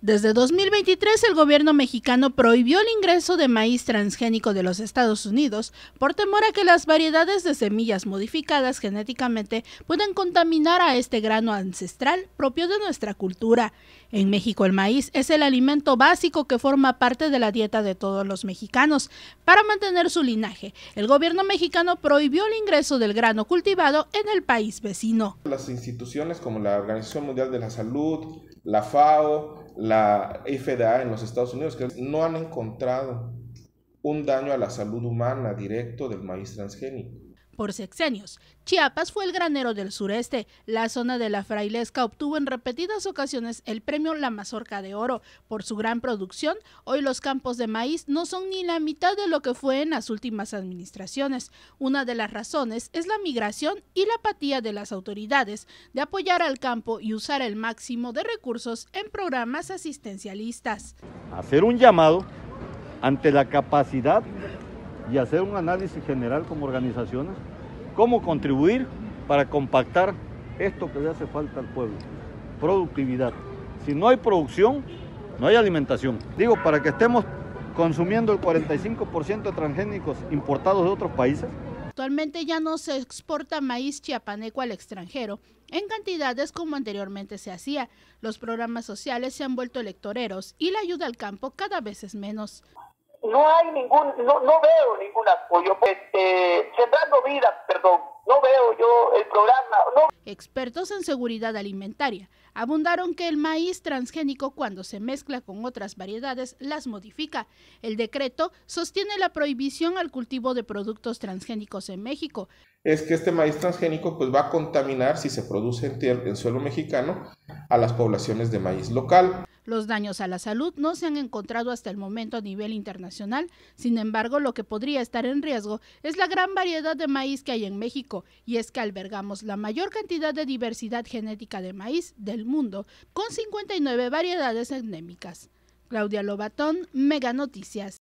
Desde 2023 el gobierno mexicano prohibió el ingreso de maíz transgénico de los Estados Unidos por temor a que las variedades de semillas modificadas genéticamente puedan contaminar a este grano ancestral propio de nuestra cultura. En México el maíz es el alimento básico que forma parte de la dieta de todos los mexicanos. Para mantener su linaje, el gobierno mexicano prohibió el ingreso del grano cultivado en el país vecino. Las instituciones como la Organización Mundial de la Salud, la FAO, la FDA en los Estados Unidos, que no han encontrado un daño a la salud humana directo del maíz transgénico por sexenios. Chiapas fue el granero del sureste. La zona de la Frailesca obtuvo en repetidas ocasiones el premio La Mazorca de Oro por su gran producción. Hoy los campos de maíz no son ni la mitad de lo que fue en las últimas administraciones. Una de las razones es la migración y la apatía de las autoridades de apoyar al campo y usar el máximo de recursos en programas asistencialistas. Hacer un llamado ante la capacidad y hacer un análisis general como organizaciones, cómo contribuir para compactar esto que le hace falta al pueblo, productividad. Si no hay producción, no hay alimentación. Digo, para que estemos consumiendo el 45% de transgénicos importados de otros países. Actualmente ya no se exporta maíz chiapaneco al extranjero en cantidades como anteriormente se hacía. Los programas sociales se han vuelto electoreros y la ayuda al campo cada vez es menos no hay ningún, no, no veo ningún apoyo, este, sembrando vidas, perdón, no veo yo el programa. Expertos en seguridad alimentaria abundaron que el maíz transgénico cuando se mezcla con otras variedades las modifica. El decreto sostiene la prohibición al cultivo de productos transgénicos en México. Es que este maíz transgénico pues va a contaminar si se produce en, en suelo mexicano a las poblaciones de maíz local. Los daños a la salud no se han encontrado hasta el momento a nivel internacional, sin embargo lo que podría estar en riesgo es la gran variedad de maíz que hay en México, y es que albergamos la mayor cantidad de diversidad genética de maíz del mundo, con 59 variedades endémicas. Claudia Lobatón, Mega Noticias.